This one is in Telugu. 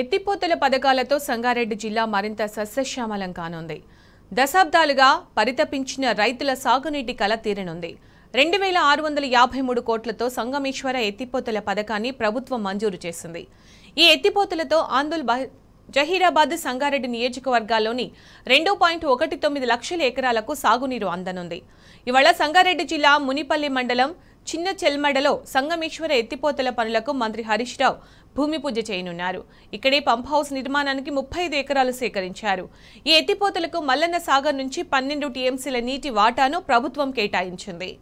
ఎత్తిపోతల పథకాలతో సంగారెడ్డి జిల్లా మరింత సస్యశ్యామలం కానుంది దశాబ్దాలుగా పరితపించిన రైతుల సాగునీటి కల తీరనుంది రెండు వేల ఆరు వందల యాభై మూడు కోట్లతో సంగమేశ్వర ఎత్తిపోతల పథకాన్ని ప్రభుత్వం మంజూరు చేసింది ఈ ఎత్తిపోతలతో ఆందోళ జహీరాబాద్ సంగారెడ్డి నియోజకవర్గాల్లోని రెండు పాయింట్ ఒకటి తొమ్మిది లక్షల ఎకరాలకు సాగునీరు అందనుంది ఇవాళ సంగారెడ్డి జిల్లా మునిపల్లి మండలం చిన్న చెల్మడలో సంగమేశ్వర ఎత్తిపోతల పనులకు మంత్రి హరీష్ రావు భూమి పూజ చేయనున్నారు ఇక్కడే పంప్ హౌస్ నిర్మాణానికి ముప్పై ఐదు ఎకరాలు సేకరించారు ఈ ఎత్తిపోతలకు మల్లన్న సాగర్ నుంచి పన్నెండు టీఎంసీల నీటి వాటాను ప్రభుత్వం కేటాయించింది